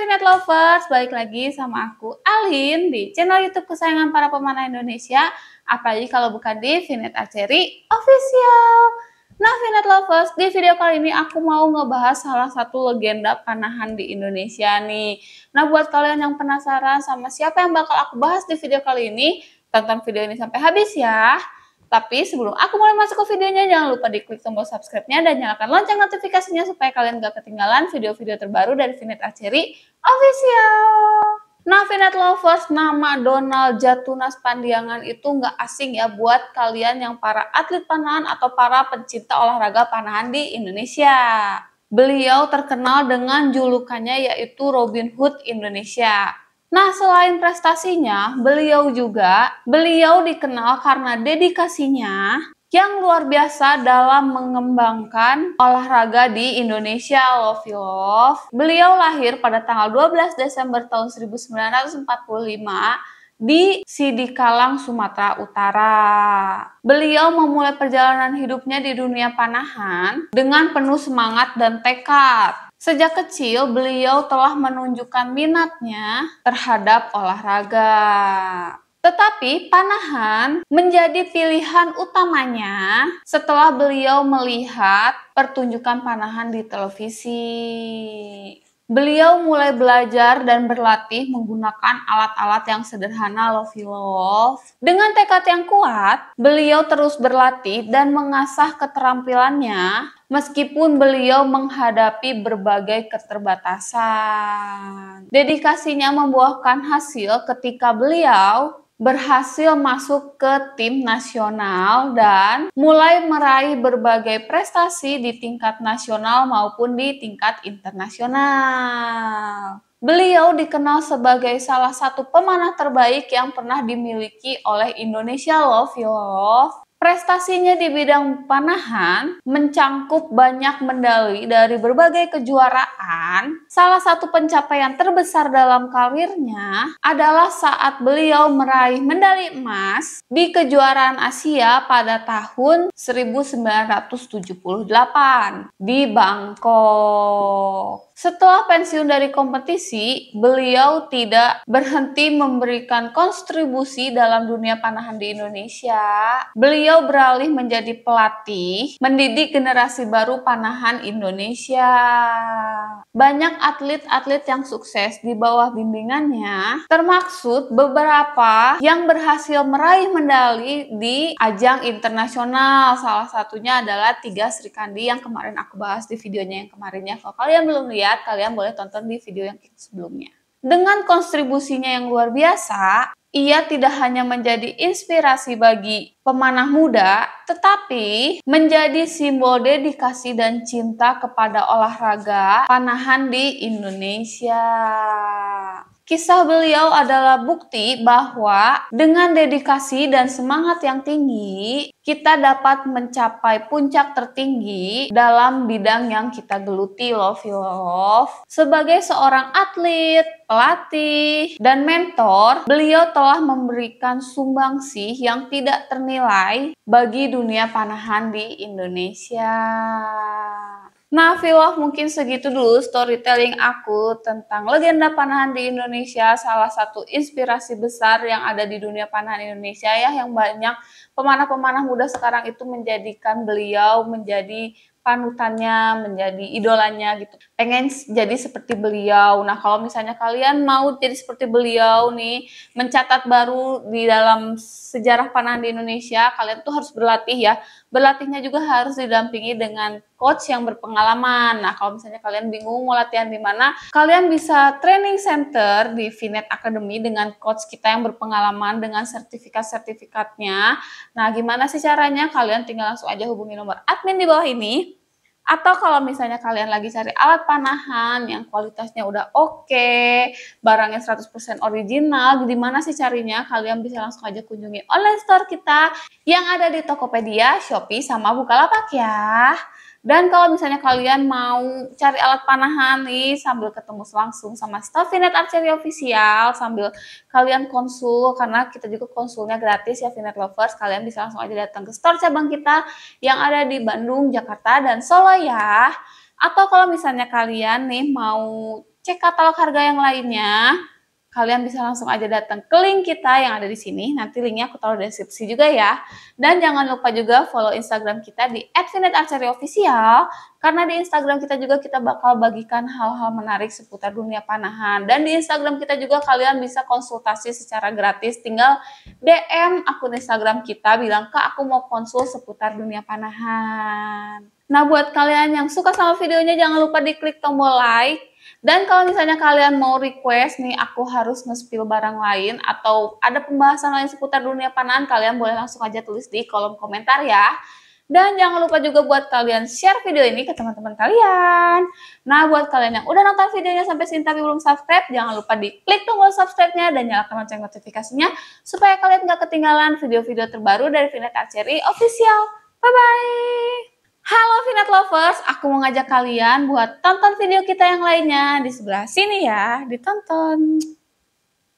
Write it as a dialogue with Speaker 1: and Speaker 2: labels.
Speaker 1: Internet Lovers, balik lagi sama aku Alin di channel YouTube kesayangan para pemanah Indonesia, apalagi kalau bukan di Finet Archery Official. Nah, Finet Lovers, di video kali ini aku mau ngebahas salah satu legenda panahan di Indonesia nih. Nah, buat kalian yang penasaran sama siapa yang bakal aku bahas di video kali ini, tonton video ini sampai habis ya. Tapi sebelum aku mulai masuk ke videonya, jangan lupa di klik tombol subscribe-nya dan nyalakan lonceng notifikasinya supaya kalian gak ketinggalan video-video terbaru dari Finet Archery Official. Nah, Finet Lovers, nama Donald Jatunas Pandiangan itu nggak asing ya buat kalian yang para atlet panahan atau para pencinta olahraga panahan di Indonesia. Beliau terkenal dengan julukannya yaitu Robin Hood Indonesia. Nah, selain prestasinya, beliau juga beliau dikenal karena dedikasinya yang luar biasa dalam mengembangkan olahraga di Indonesia Lovey Love. Beliau lahir pada tanggal 12 Desember tahun 1945 di Sidikalang, Sumatera Utara. Beliau memulai perjalanan hidupnya di dunia panahan dengan penuh semangat dan tekad Sejak kecil, beliau telah menunjukkan minatnya terhadap olahraga. Tetapi panahan menjadi pilihan utamanya setelah beliau melihat pertunjukan panahan di televisi. Beliau mulai belajar dan berlatih menggunakan alat-alat yang sederhana love. Dengan tekad yang kuat, beliau terus berlatih dan mengasah keterampilannya meskipun beliau menghadapi berbagai keterbatasan. Dedikasinya membuahkan hasil ketika beliau berhasil masuk ke tim nasional dan mulai meraih berbagai prestasi di tingkat nasional maupun di tingkat internasional. Beliau dikenal sebagai salah satu pemanah terbaik yang pernah dimiliki oleh Indonesia loh, Love. Prestasinya di bidang panahan mencangkup banyak medali dari berbagai kejuaraan. Salah satu pencapaian terbesar dalam karirnya adalah saat beliau meraih medali emas di kejuaraan Asia pada tahun 1978 di Bangkok. Setelah pensiun dari kompetisi, beliau tidak berhenti memberikan kontribusi dalam dunia panahan di Indonesia. Beliau beliau beralih menjadi pelatih, mendidik generasi baru panahan Indonesia. Banyak atlet-atlet yang sukses di bawah bimbingannya, termaksud beberapa yang berhasil meraih medali di ajang internasional. Salah satunya adalah tiga Sri Kandi yang kemarin aku bahas di videonya yang kemarinnya. Kalau kalian belum lihat, kalian boleh tonton di video yang sebelumnya. Dengan kontribusinya yang luar biasa, ia tidak hanya menjadi inspirasi bagi pemanah muda, tetapi menjadi simbol dedikasi dan cinta kepada olahraga panahan di Indonesia. Kisah beliau adalah bukti bahwa dengan dedikasi dan semangat yang tinggi, kita dapat mencapai puncak tertinggi dalam bidang yang kita geluti you Love. Sebagai seorang atlet, pelatih, dan mentor, beliau telah memberikan sumbangsih yang tidak ternilai bagi dunia panahan di Indonesia. Nah, Vilov mungkin segitu dulu storytelling aku tentang legenda panahan di Indonesia, salah satu inspirasi besar yang ada di dunia panahan Indonesia ya, yang banyak pemanah-pemanah muda sekarang itu menjadikan beliau menjadi panutannya, menjadi idolanya gitu. Pengen jadi seperti beliau. Nah, kalau misalnya kalian mau jadi seperti beliau nih, mencatat baru di dalam sejarah panah di Indonesia, kalian tuh harus berlatih ya. Berlatihnya juga harus didampingi dengan coach yang berpengalaman. Nah, kalau misalnya kalian bingung mau latihan di mana, kalian bisa training center di Vinet Academy dengan coach kita yang berpengalaman dengan sertifikat-sertifikatnya. Nah, gimana sih caranya? Kalian tinggal langsung aja hubungi nomor admin di bawah ini atau kalau misalnya kalian lagi cari alat panahan yang kualitasnya udah oke, okay, barangnya 100% original, di mana sih carinya? Kalian bisa langsung aja kunjungi online store kita yang ada di Tokopedia, Shopee, sama Bukalapak ya. Dan kalau misalnya kalian mau cari alat panahan nih sambil ketemu langsung sama Stafinet Archery Official sambil kalian konsul karena kita juga konsulnya gratis ya Finet Lovers. Kalian bisa langsung aja datang ke store cabang kita yang ada di Bandung, Jakarta, dan Solo ya. Atau kalau misalnya kalian nih mau cek katalog harga yang lainnya, kalian bisa langsung aja datang ke link kita yang ada di sini. Nanti linknya aku taruh di deskripsi juga ya. Dan jangan lupa juga follow Instagram kita di @finetarcaryofficial karena di Instagram kita juga kita bakal bagikan hal-hal menarik seputar dunia panahan. Dan di Instagram kita juga kalian bisa konsultasi secara gratis. Tinggal DM akun Instagram kita bilang, "Kak, aku mau konsul seputar dunia panahan." Nah, buat kalian yang suka sama videonya, jangan lupa diklik tombol like. Dan kalau misalnya kalian mau request nih, aku harus nge-spill barang lain atau ada pembahasan lain seputar dunia panahan, kalian boleh langsung aja tulis di kolom komentar ya. Dan jangan lupa juga buat kalian share video ini ke teman-teman kalian. Nah, buat kalian yang udah nonton videonya sampai sini tapi belum subscribe, jangan lupa di klik tombol subscribe-nya dan nyalakan lonceng notifikasinya supaya kalian nggak ketinggalan video-video terbaru dari Vinet Archery Official. Bye-bye! Halo Finet Lovers, aku mau ngajak kalian buat tonton video kita yang lainnya di sebelah sini ya, ditonton.